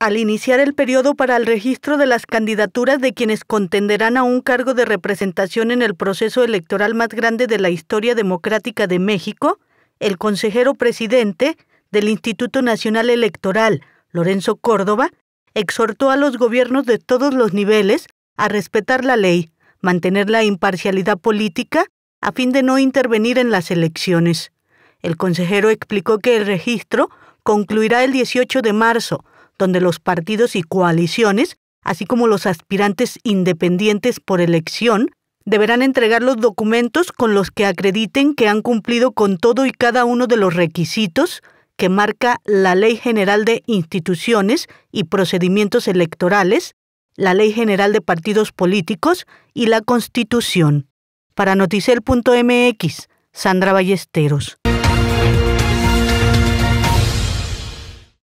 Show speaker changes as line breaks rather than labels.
al iniciar el periodo para el registro de las candidaturas de quienes contenderán a un cargo de representación en el proceso electoral más grande de la historia democrática de México, el consejero presidente del Instituto Nacional Electoral, Lorenzo Córdoba, exhortó a los gobiernos de todos los niveles a respetar la ley, mantener la imparcialidad política, a fin de no intervenir en las elecciones. El consejero explicó que el registro concluirá el 18 de marzo, donde los partidos y coaliciones, así como los aspirantes independientes por elección, deberán entregar los documentos con los que acrediten que han cumplido con todo y cada uno de los requisitos que marca la Ley General de Instituciones y Procedimientos Electorales, la Ley General de Partidos Políticos y la Constitución. Para noticel.mx, Sandra Ballesteros.